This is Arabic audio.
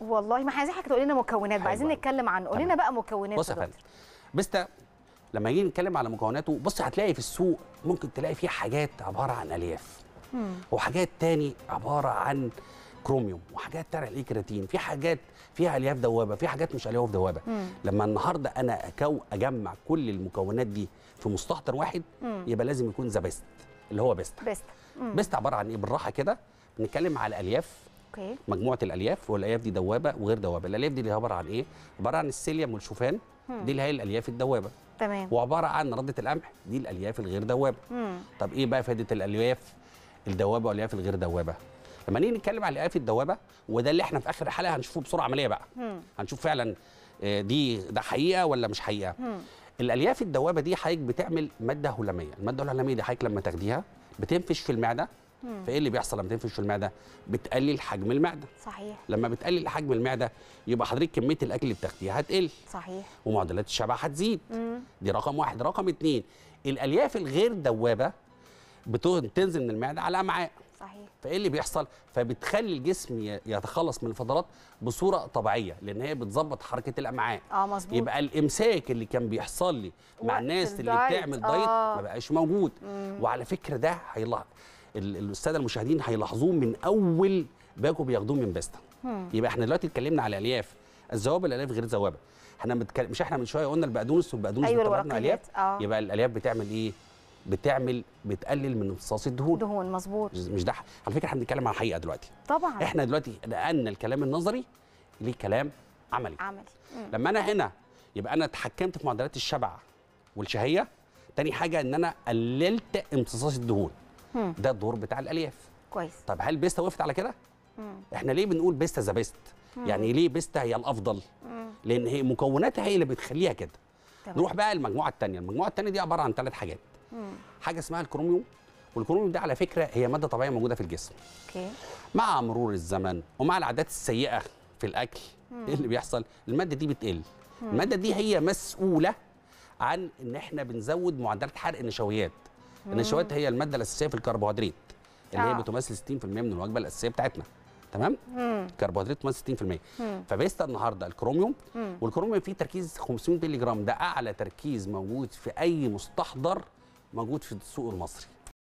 والله ما احنا عايزين حضرتك تقول لنا مكونات بقى عايزين نتكلم عن قول لنا بقى مكونات بص يا فندم بيستا لما نيجي نتكلم على مكوناته بص هتلاقي في السوق ممكن تلاقي فيه حاجات عباره عن الياف وحاجات تاني عباره عن كروميوم وحاجات ليه كرياتين في حاجات فيها الياف دوابه في حاجات مش الياف دوابه مم. لما النهارده انا أكو اجمع كل المكونات دي في مستحضر واحد مم. يبقى لازم يكون ذا بيست اللي هو بيست بيست بيست عباره عن ايه بالراحه كده بنتكلم على الياف اوكي مجموعه الالياف والالياف دي دوابه وغير دوابه الالياف دي اللي عباره عن ايه عباره عن السيليوم والشوفان دي اللي هي الالياف الدوابه تمام وعباره عن رده القمح دي الالياف الغير دوابه مم. طب ايه بقى فائده الالياف الدوابه والالياف الغير دوابه لما نيجي نتكلم على الالياف الدوابه وده اللي احنا في اخر الحلقه هنشوفه بصوره عمليه بقى مم. هنشوف فعلا آه، دي ده حقيقه ولا مش حقيقه مم. الالياف الدوابه دي حضرتك بتعمل ماده هلاميه الماده الهلاميه دي حضرتك لما تاخديها بتنفش في المعده فايه اللي بيحصل لما تنفش في المعده بتقلل حجم المعده صحيح لما بتقلل حجم المعده يبقى حضرتك كميه الاكل اللي بتاخديها هتقل صحيح ومعدلات الشبع هتزيد دي رقم واحد رقم اتنين الالياف الغير دوابه بتنزل من المعده على الامعاء صحيح فايه اللي بيحصل فبتخلي الجسم يتخلص من الفضلات بصوره طبيعيه لان هي بتظبط حركه الامعاء اه مظبوط يبقى الامساك اللي كان بيحصل لي مع الناس اللي بتعمل دايت آه. ما بقاش موجود مم. وعلى فكره ده هيلاحظ الساده المشاهدين هيلاحظوه من اول باكو بياخدوه من باستا يبقى احنا دلوقتي اتكلمنا على الالياف الذواب الالياف غير الذوابه احنا متكلم مش احنا من شويه قلنا البقدونس والبقدونس أيوة بتبقى الالياف آه. يبقى الالياف بتعمل ايه بتعمل بتقلل من امتصاص الدهون دهون مظبوط مش ده على فكره احنا بنتكلم على الحقيقه دلوقتي طبعا احنا دلوقتي نقلنا الكلام النظري لكلام عملي عملي مم. لما انا هنا يبقى انا اتحكمت في معدلات الشبع والشهيه تاني حاجه ان انا قللت امتصاص الدهون مم. ده الدور بتاع الالياف كويس طب هل بيستا وقفت على كده احنا ليه بنقول بيستا ذا بيست يعني ليه بيستا هي الافضل مم. لان هي مكوناتها هي اللي بتخليها كده طبعا. نروح بقى المجموعه الثانيه المجموعه الثانيه دي عباره عن ثلاث حاجات مم. حاجه اسمها الكروميوم والكروميوم ده على فكره هي ماده طبيعيه موجوده في الجسم اوكي مع مرور الزمن ومع العادات السيئه في الاكل مم. ايه اللي بيحصل الماده دي بتقل الماده دي هي مسؤوله عن ان احنا بنزود معدلات حرق النشويات النشويات هي الماده الاساسيه في الكربوهيدرات اللي آه. هي بتمثل 60% من الوجبه الاساسيه بتاعتنا تمام الكربوهيدرات تمثل 60% فبيست فبيستا النهارده الكروميوم والكروميوم فيه تركيز 500 مللي جرام ده اعلى تركيز موجود في اي مستحضر موجود في السوق المصري